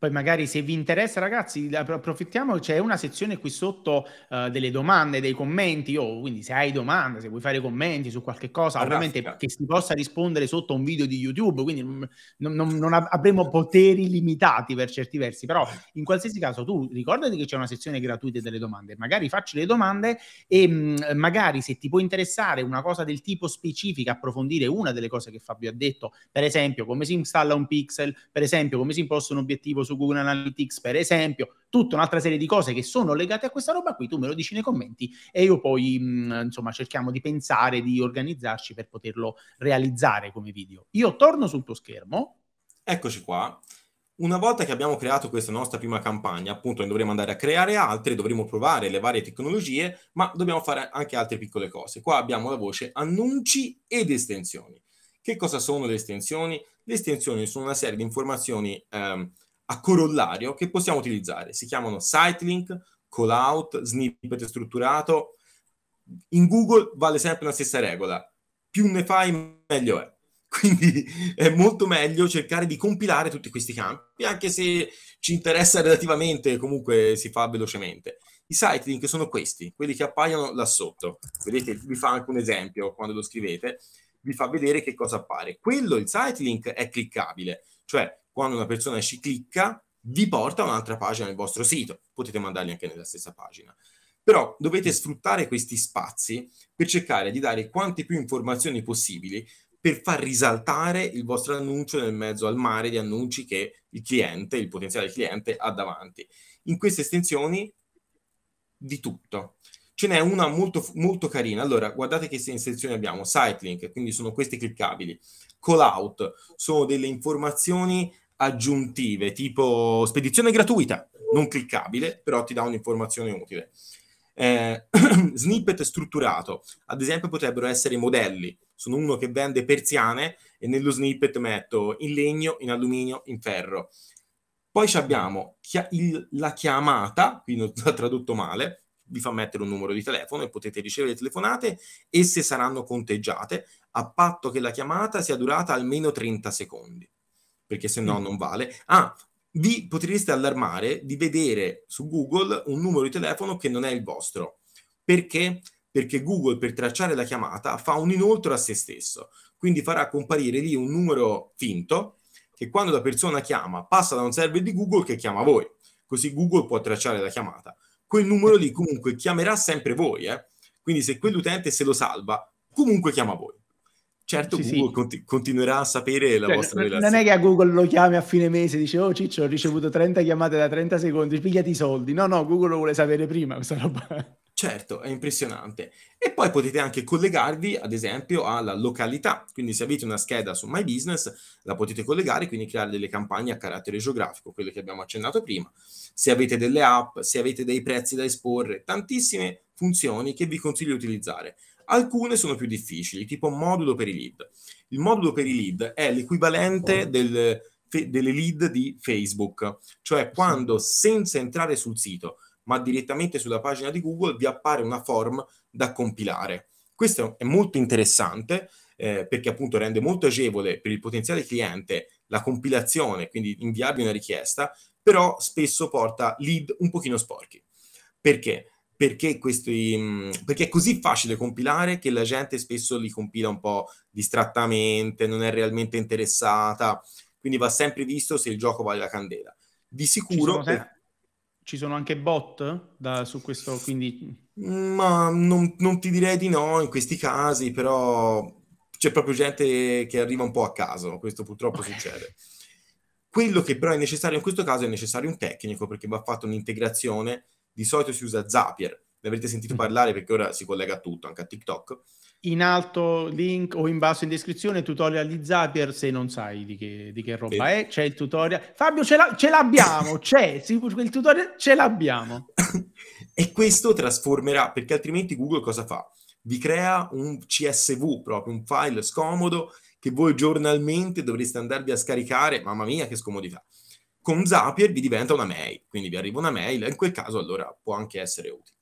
Poi magari se vi interessa ragazzi approfittiamo, c'è una sezione qui sotto uh, delle domande, dei commenti, oh, quindi se hai domande, se vuoi fare commenti su qualche cosa, La ovviamente che si possa rispondere sotto un video di YouTube, quindi non, non, non avremo poteri limitati per certi versi, però in qualsiasi caso tu ricordati che c'è una sezione gratuita delle domande, magari facci le domande e mh, mm, magari se ti può interessare una cosa del tipo specifica, approfondire una delle cose che Fabio ha detto, per esempio come si installa un pixel, per esempio come si imposta un obiettivo su Google Analytics, per esempio, tutta un'altra serie di cose che sono legate a questa roba qui, tu me lo dici nei commenti e io poi mh, mm, insomma cerchiamo di pensare, di organizzarci per poterlo realizzare come video. Io torno sul tuo schermo. Eccoci qua. Una volta che abbiamo creato questa nostra prima campagna, appunto ne dovremo andare a creare altre, dovremo provare le varie tecnologie, ma dobbiamo fare anche altre piccole cose. Qua abbiamo la voce annunci ed estensioni. Che cosa sono le estensioni? Le estensioni sono una serie di informazioni ehm, a corollario che possiamo utilizzare. Si chiamano sitelink, callout, snippet strutturato. In Google vale sempre la stessa regola. Più ne fai, meglio è. Quindi è molto meglio cercare di compilare tutti questi campi, anche se ci interessa relativamente, comunque si fa velocemente. I site link sono questi, quelli che appaiono là sotto. Vedete, vi fa anche un esempio quando lo scrivete, vi fa vedere che cosa appare. Quello, il site link, è cliccabile, cioè quando una persona ci clicca, vi porta a un'altra pagina nel vostro sito. Potete mandarli anche nella stessa pagina. Però dovete sfruttare questi spazi per cercare di dare quante più informazioni possibili per far risaltare il vostro annuncio nel mezzo al mare di annunci che il cliente, il potenziale cliente, ha davanti. In queste estensioni di tutto, Ce n'è una molto, molto carina. Allora, guardate che sezione abbiamo. Sightlink, quindi sono queste cliccabili. Call out, sono delle informazioni aggiuntive, tipo spedizione gratuita, non cliccabile, però ti dà un'informazione utile. Eh, snippet strutturato, ad esempio potrebbero essere modelli, sono uno che vende persiane e nello snippet metto in legno, in alluminio, in ferro. Poi abbiamo chi- il, la chiamata, qui l'ho tradotto male, vi fa mettere un numero di telefono e potete ricevere telefonate, esse saranno conteggiate a patto che la chiamata sia durata almeno 30 secondi, perché se no mm. non vale. Ah, vi potreste allarmare di vedere su Google un numero di telefono che non è il vostro. Perché? Perché Google per tracciare la chiamata fa un inoltro a se stesso, quindi farà comparire lì un numero finto che quando la persona chiama passa da un server di Google che chiama voi, così Google può tracciare la chiamata quel numero lì comunque chiamerà sempre voi. Eh? Quindi se quell'utente se lo salva, comunque chiama voi. Certo, sì, Google sì. Conti- continuerà a sapere la cioè, vostra relazione. Non è che a Google lo chiami a fine mese e dice oh Ciccio ho ricevuto 30 chiamate da 30 secondi, pigliati i soldi. No, no, Google lo vuole sapere prima questa roba. Certo, è impressionante. E poi potete anche collegarvi, ad esempio, alla località. Quindi se avete una scheda su My Business, la potete collegare, quindi creare delle campagne a carattere geografico, quelle che abbiamo accennato prima. Se avete delle app, se avete dei prezzi da esporre, tantissime funzioni che vi consiglio di utilizzare. Alcune sono più difficili, tipo modulo per i lead. Il modulo per i lead è l'equivalente del, delle lead di Facebook, cioè quando senza entrare sul sito ma direttamente sulla pagina di Google vi appare una form da compilare. Questo è molto interessante eh, perché appunto rende molto agevole per il potenziale cliente la compilazione, quindi inviargli una richiesta, però spesso porta lead un pochino sporchi. Perché? Perché, questi, mm, perché, è così facile compilare che la gente spesso li compila un po' distrattamente, non è realmente interessata, quindi va sempre visto se il gioco vale la candela. Di sicuro... Ci sono, se- ci sono anche bot da, su questo, quindi... Ma non, non, ti direi di no in questi casi, però c'è proprio gente che arriva un po' a caso, questo purtroppo okay. succede. Quello che però è necessario in questo caso è necessario un tecnico, perché va fatta un'integrazione, di solito si usa Zapier, ne avrete sentito mm. parlare perché ora si collega a tutto, anche a TikTok, in alto link o in basso in descrizione tutorial di Zapier se non sai di che, di che roba eh. è, c'è il tutorial. Fabio ce, la, ce l'abbiamo, c'è, il tutorial ce l'abbiamo. e questo trasformerà, perché altrimenti Google cosa fa? Vi crea un CSV, proprio un file scomodo che voi giornalmente dovreste andarvi a scaricare, mamma mia che scomodità. Con Zapier vi diventa una mail, quindi vi arriva una mail, in quel caso allora può anche essere utile.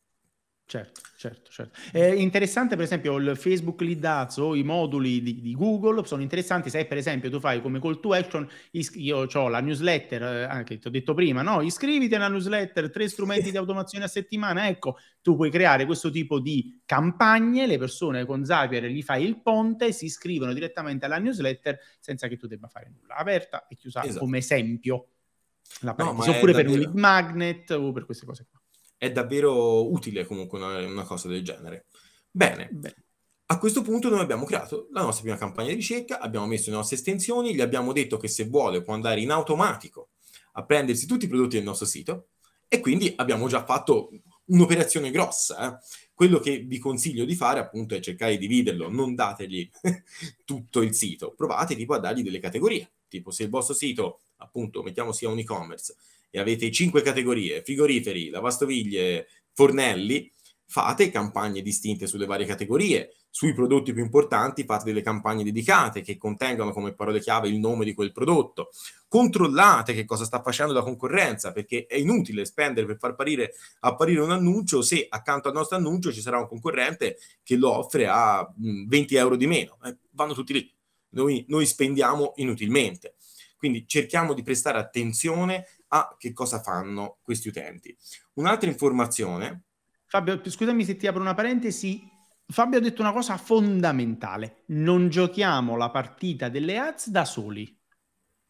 Certo, certo, certo. È interessante per esempio il Facebook Lidazzo, i moduli di, di, Google sono interessanti se per esempio tu fai come call to action, is- io ho la newsletter, eh, anche ti ho detto prima, no? Iscriviti alla newsletter, tre strumenti di automazione a settimana, ecco, tu puoi creare questo tipo di campagne, le persone con Zapier gli fai il ponte, si iscrivono direttamente alla newsletter senza che tu debba fare nulla. Aperta e chiusa esatto. come esempio. La no, oppure davvero... per un lead magnet o per queste cose qua è davvero utile comunque una, una cosa del genere. Bene. Beh. A questo punto noi abbiamo creato la nostra prima campagna di ricerca, abbiamo messo le nostre estensioni, gli abbiamo detto che se vuole può andare in automatico a prendersi tutti i prodotti del nostro sito e quindi abbiamo già fatto un'operazione grossa. Eh. Quello che vi consiglio di fare appunto è cercare di dividerlo, non dategli tutto il sito, provate tipo a dargli delle categorie, tipo se il vostro sito, appunto, mettiamo sia un e-commerce, e avete cinque categorie, frigoriferi, lavastoviglie, fornelli, fate campagne distinte sulle varie categorie. Sui prodotti più importanti fate delle campagne dedicate che contengano come parole chiave il nome di quel prodotto. Controllate che cosa sta facendo la concorrenza, perché è inutile spendere per far apparire, apparire un annuncio se accanto al nostro annuncio ci sarà un concorrente che lo offre a 20 mm, euro di meno. Eh, vanno tutti lì. Noi, noi spendiamo inutilmente. Quindi cerchiamo di prestare attenzione a che cosa fanno questi utenti. Un'altra informazione. Fabio, scusami se ti apro una parentesi. Fabio ha detto una cosa fondamentale. Non giochiamo la partita delle ads da soli.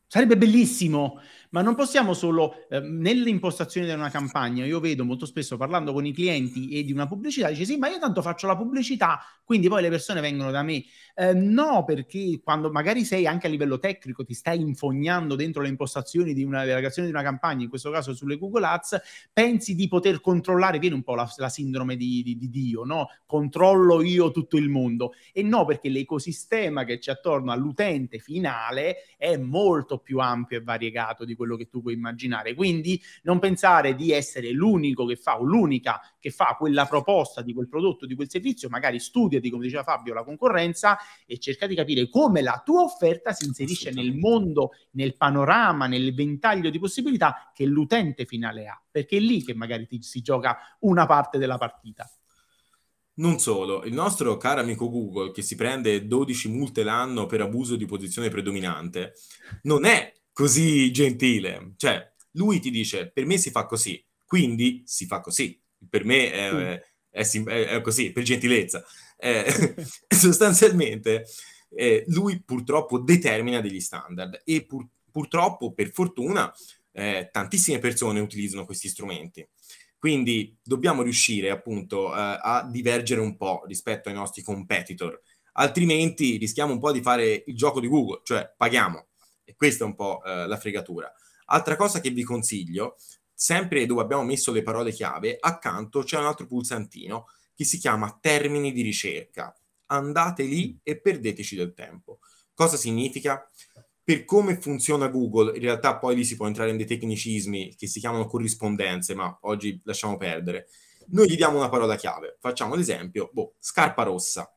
Sarebbe bellissimo, ma non possiamo solo eh, nell'impostazione di una campagna, io vedo molto spesso parlando con i clienti e di una pubblicità, dice sì, ma io tanto faccio la pubblicità, quindi poi le persone vengono da me. Eh, no, perché quando magari sei anche a livello tecnico, ti stai infognando dentro le impostazioni di una delegazione di una campagna, in questo caso sulle Google Ads, pensi di poter controllare, viene un po' la, la sindrome di, di, di Dio, no? Controllo io tutto il mondo. E no, perché l'ecosistema che c'è attorno all'utente finale è molto più ampio e variegato di quello che tu puoi immaginare. Quindi non pensare di essere l'unico che fa o l'unica che fa quella proposta di quel prodotto, di quel servizio, magari studiati, come diceva Fabio, la concorrenza e cerca di capire come la tua offerta si inserisce nel mondo, nel panorama, nel ventaglio di possibilità che l'utente finale ha, perché è lì che magari ti, si gioca una parte della partita. Non solo, il nostro caro amico Google, che si prende 12 multe l'anno per abuso di posizione predominante, non è così gentile. Cioè, lui ti dice, per me si fa così, quindi si fa così. Per me eh, è, è, è, è così, per gentilezza. Eh, sostanzialmente, eh, lui purtroppo determina degli standard e pur, purtroppo, per fortuna, eh, tantissime persone utilizzano questi strumenti. Quindi dobbiamo riuscire appunto eh, a divergere un po' rispetto ai nostri competitor, altrimenti rischiamo un po' di fare il gioco di Google, cioè paghiamo, e questa è un po' eh, la fregatura. Altra cosa che vi consiglio, sempre dove abbiamo messo le parole chiave, accanto c'è un altro pulsantino che si chiama termini di ricerca. Andate lì e perdeteci del tempo. Cosa significa? Per come funziona Google, in realtà poi lì si può entrare in dei tecnicismi che si chiamano corrispondenze, ma oggi lasciamo perdere. Noi gli diamo una parola chiave. Facciamo l'esempio, boh, scarpa rossa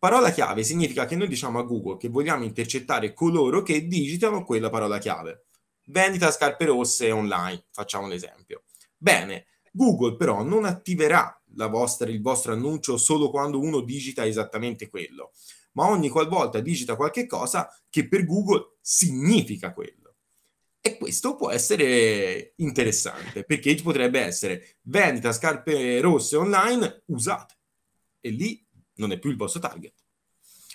Parola chiave significa che noi diciamo a Google che vogliamo intercettare coloro che digitano quella parola chiave. Vendita scarpe rosse online, facciamo un esempio. Bene, Google però non attiverà vostra, il vostro annuncio solo quando uno digita esattamente quello, ma ogni qualvolta digita qualche cosa che per Google significa quello. E questo può essere interessante perché potrebbe essere vendita scarpe rosse online usate. E lì non è più il vostro target.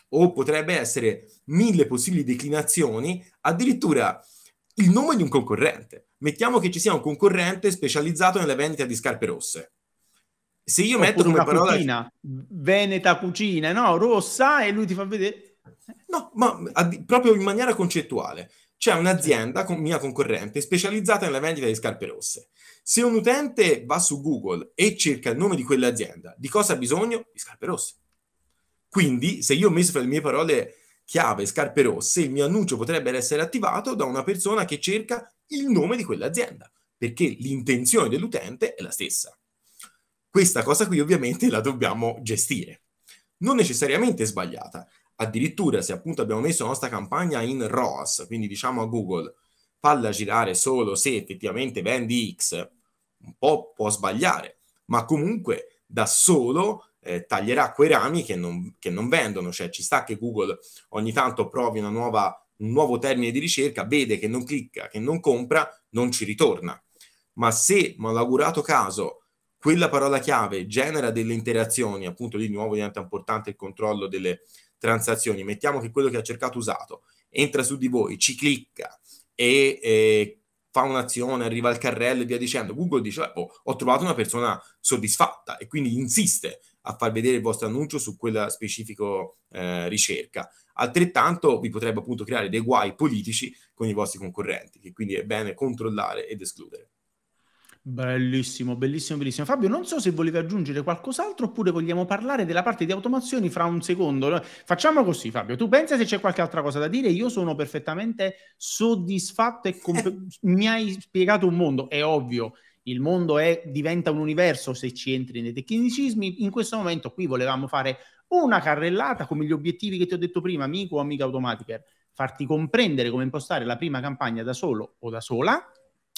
O potrebbe essere mille possibili declinazioni, addirittura il nome di un concorrente. Mettiamo che ci sia un concorrente specializzato nella vendita di scarpe rosse. Se io metto come parola... Cucina, Veneta cucina, no? Rossa e lui ti fa vedere... No, ma ad... proprio in maniera concettuale. C'è un'azienda, con mia concorrente, specializzata nella vendita di scarpe rosse. Se un utente va su Google e cerca il nome di quell'azienda, di cosa ha bisogno? Di scarpe rosse. Quindi, se io ho messo fra le mie parole chiave scarpe rosse, il mio annuncio potrebbe essere attivato da una persona che cerca il nome di quell'azienda, perché l'intenzione dell'utente è la stessa. Questa cosa qui ovviamente la dobbiamo gestire. Non necessariamente sbagliata. Addirittura se appunto abbiamo messo la nostra campagna in ROAS, quindi diciamo a Google, falla girare solo se effettivamente vendi X, un po' può sbagliare, ma comunque da solo eh, taglierà quei rami che non, che non, vendono, cioè ci sta che Google ogni tanto provi una nuova, un nuovo termine di ricerca, vede che non clicca, che non compra, non ci ritorna. Ma se, malaugurato caso, quella parola chiave genera delle interazioni, appunto lì di nuovo diventa importante il controllo delle transazioni, mettiamo che quello che ha cercato usato entra su di voi, ci clicca e... Eh, fa un'azione, arriva al carrello e via dicendo. Google dice: oh, Ho trovato una persona soddisfatta e quindi insiste a far vedere il vostro annuncio su quella specifica eh, ricerca. Altrettanto vi potrebbe appunto creare dei guai politici con i vostri concorrenti, che quindi è bene controllare ed escludere. Bellissimo, bellissimo, bellissimo. Fabio, non so se volevi aggiungere qualcos'altro oppure vogliamo parlare della parte di automazioni fra un secondo. Facciamo così, Fabio. Tu pensa se c'è qualche altra cosa da dire? Io sono perfettamente soddisfatto e comp- mi hai spiegato un mondo, è ovvio il mondo è, diventa un universo se ci entri nei tecnicismi. In questo momento qui volevamo fare una carrellata come gli obiettivi che ti ho detto prima, amico o amica automatica, farti comprendere come impostare la prima campagna da solo o da sola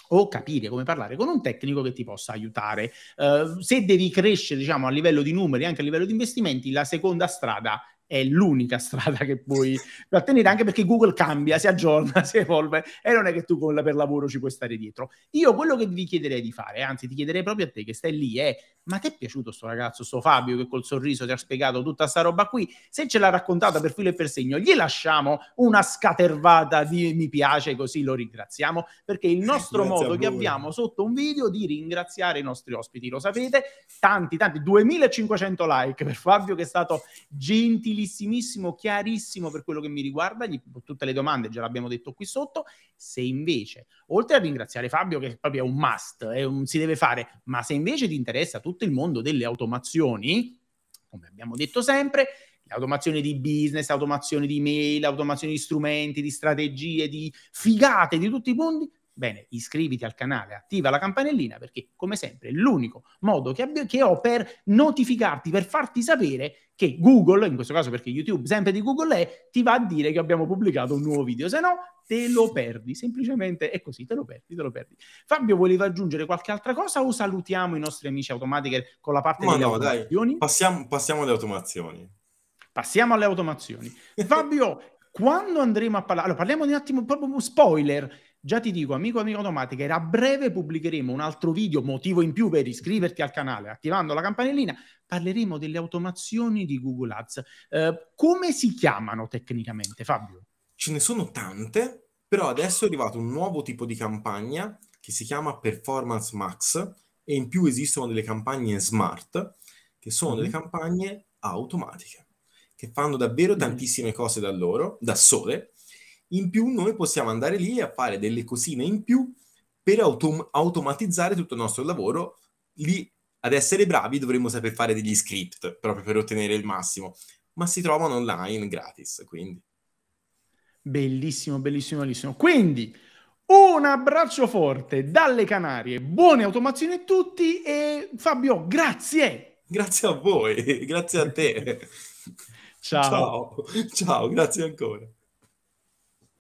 o capire come parlare con un tecnico che ti possa aiutare. Uh, se devi crescere, diciamo, a livello di numeri, anche a livello di investimenti, la seconda strada è l'unica strada che puoi ottenere anche perché Google cambia, si aggiorna, si evolve e non è che tu con, per lavoro ci puoi stare dietro. Io quello che vi chiederei di fare, anzi ti chiederei proprio a te che stai lì è ma ti è piaciuto sto ragazzo, sto Fabio che col sorriso ti ha spiegato tutta sta roba qui? Se ce l'ha raccontata per filo e per segno, gli lasciamo una scatervata di mi piace così lo ringraziamo perché il nostro Grazie modo che abbiamo sotto un video di ringraziare i nostri ospiti, lo sapete, tanti tanti 2500 like per Fabio che è stato gentile sottilissimissimo, chiarissimo per quello che mi riguarda, gli, tutte le domande già l'abbiamo detto qui sotto, se invece, oltre a ringraziare Fabio che proprio è un must, è un, si deve fare, ma se invece ti interessa tutto il mondo delle automazioni, come abbiamo detto sempre, automazione di business, automazione di mail, automazione di strumenti, di strategie, di figate di tutti i mondi, Bene, iscriviti al canale, attiva la campanellina perché, come sempre, è l'unico modo che, abbia, che, ho per notificarti, per farti sapere che Google, in questo caso perché YouTube sempre di Google è, ti va a dire che abbiamo pubblicato un nuovo video, se no te lo perdi, semplicemente è così, te lo perdi, te lo perdi. Fabio, voleva aggiungere qualche altra cosa o salutiamo i nostri amici automatiche con la parte Ma delle no, automazioni? Dai, passiamo, passiamo alle automazioni. Passiamo alle automazioni. Fabio, quando andremo a parlare, allora parliamo di un attimo proprio spoiler Già ti dico, amico amico automatica, a breve pubblicheremo un altro video, motivo in più per iscriverti al canale, attivando la campanellina, parleremo delle automazioni di Google Ads. Eh, come si chiamano tecnicamente, Fabio? Ce ne sono tante, però adesso è arrivato un nuovo tipo di campagna che si chiama Performance Max e in più esistono delle campagne smart, che sono mm delle mhm. campagne automatiche, che fanno davvero mm tantissime cose da loro, da sole, in più noi possiamo andare lì a fare delle cosine in più per autom- automatizzare tutto il nostro lavoro. Lì ad essere bravi dovremmo saper fare degli script proprio per ottenere il massimo, ma si trovano online gratis, quindi. Bellissimo, bellissimo, bellissimo. Quindi un abbraccio forte dalle Canarie, buone automazioni a tutti e Fabio, grazie. Grazie a voi, grazie a te. ciao. ciao, ciao, grazie ancora.